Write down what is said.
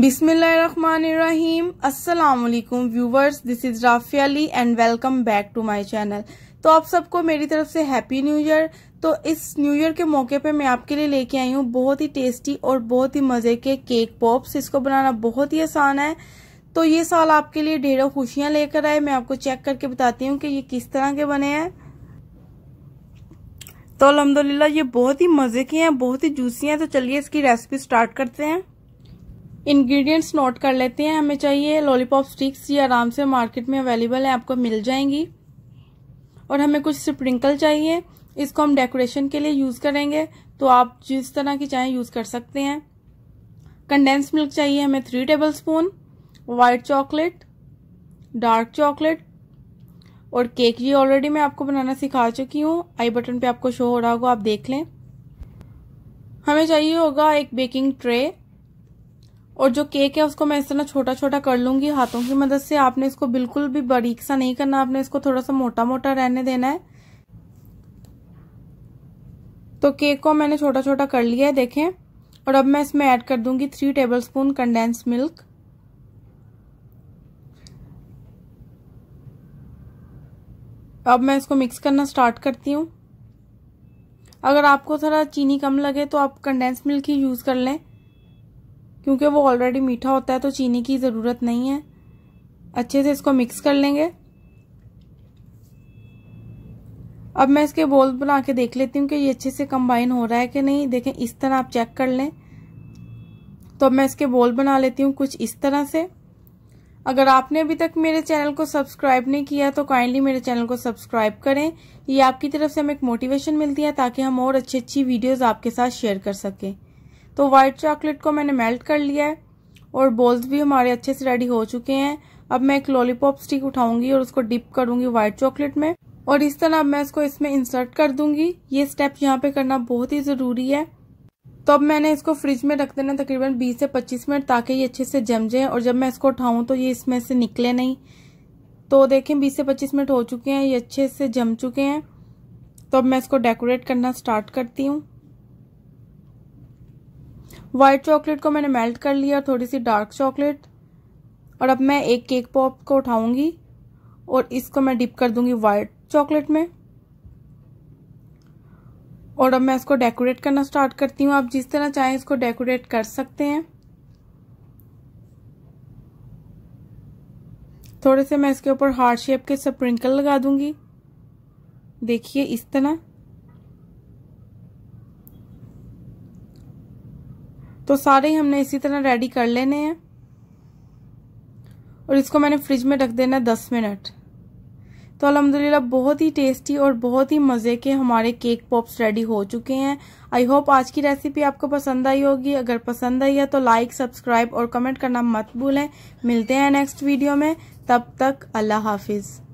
बिस्मिल्लाहिर्रहमानिर्रहीम अस्सलाम वालेकुम viewers this is Rafia Ali and welcome back to my channel तो आप सबको मेरी तरफ से हैप्पी न्यू ईयर तो इस न्यू ईयर के मौके पे मैं आपके लिए लेके आई हूँ बहुत ही टेस्टी और बहुत ही मज़े के केक पॉप्स इसको बनाना बहुत ही आसान है तो ये साल आपके लिए ढेरों खुशियाँ लेकर आए मैं आपको चेक करके बताती हूँ कि ये किस तरह के बने हैं तो अलहमदिल्ला ये बहुत ही मज़े के हैं बहुत ही जूसी हैं तो चलिए इसकी रेसिपी स्टार्ट करते हैं इंग्रेडिएंट्स नोट कर लेते हैं हमें चाहिए लॉलीपॉप स्टिक्स ये आराम से मार्केट में अवेलेबल है आपको मिल जाएंगी और हमें कुछ स्प्रिंकल चाहिए इसको हम डेकोरेशन के लिए यूज़ करेंगे तो आप जिस तरह की चाहें यूज़ कर सकते हैं कंडेंस मिल्क चाहिए हमें three tablespoon white chocolate dark chocolate और केक ये ऑलरेडी मैं आपको बनाना सिखा चुकी हूँ आई बटन पे आपको शो हो रहा होगा आप देख लें हमें चाहिए होगा एक बेकिंग ट्रे और जो केक है उसको मैं इस तरह छोटा छोटा कर लूंगी हाथों की मदद से आपने इसको बिल्कुल भी बारीक सा नहीं करना आपने इसको थोड़ा सा मोटा मोटा रहने देना है तो केक को मैंने छोटा छोटा कर लिया है देखें और अब मैं इसमें ऐड कर दूंगी three tablespoon condense milk अब मैं इसको मिक्स करना स्टार्ट करती हूँ अगर आपको थोड़ा चीनी कम लगे तो आप कंडेंस मिल्क ही यूज़ कर लें क्योंकि वो ऑलरेडी मीठा होता है तो चीनी की ज़रूरत नहीं है अच्छे से इसको मिक्स कर लेंगे अब मैं इसके बोल बना के देख लेती हूँ कि ये अच्छे से कंबाइन हो रहा है कि नहीं देखें इस तरह आप चेक कर लें तो अब मैं इसके बोल बना लेती हूँ कुछ इस तरह से अगर आपने अभी तक मेरे चैनल को सब्सक्राइब नहीं किया तो काइंडली मेरे चैनल को सब्सक्राइब करें ये आपकी तरफ से हमें एक मोटिवेशन मिलती है ताकि हम और अच्छी अच्छी वीडियोज़ आपके साथ शेयर कर सकें तो वाइट चॉकलेट को मैंने मेल्ट कर लिया है और बॉल्स भी हमारे अच्छे से रेडी हो चुके हैं अब मैं एक लॉलीपॉप स्टिक उठाऊंगी और उसको डिप करूंगी व्हाइट चॉकलेट में और इस तरह अब मैं इसको इसमें इंसर्ट कर दूंगी ये स्टेप यहाँ पे करना बहुत ही ज़रूरी है तो अब मैंने इसको फ्रिज में रख देना तकरीबन 20 से 25 मिनट ताकि ये अच्छे से जम जाए और जब मैं इसको उठाऊं तो ये इसमें से निकले नहीं तो देखें 20 से 25 मिनट हो चुके हैं ये अच्छे से जम चुके हैं तो अब मैं इसको डेकोरेट करना स्टार्ट करती हूँ वाइट चॉकलेट को मैंने मेल्ट कर लिया थोड़ी सी डार्क चॉकलेट और अब मैं एक केक पॉप को उठाऊंगी और इसको मैं डिप कर दूंगी वाइट चॉकलेट में और अब मैं इसको डेकोरेट करना स्टार्ट करती हूँ आप जिस तरह चाहें इसको डेकोरेट कर सकते हैं थोड़े से मैं इसके ऊपर हार्ट शेप के स्प्रिंकल लगा दूंगी देखिए इस तरह तो सारे हमने इसी तरह रेडी कर लेने हैं और इसको मैंने फ्रिज में रख देना है दस मिनट तो अलहमदिल्ला बहुत ही टेस्टी और बहुत ही मज़े के हमारे केक पॉप्स रेडी हो चुके हैं आई होप आज की रेसिपी आपको पसंद आई होगी अगर पसंद आई है तो लाइक सब्सक्राइब और कमेंट करना मत भूलें मिलते हैं नेक्स्ट वीडियो में तब तक अल्लाह हाफिज़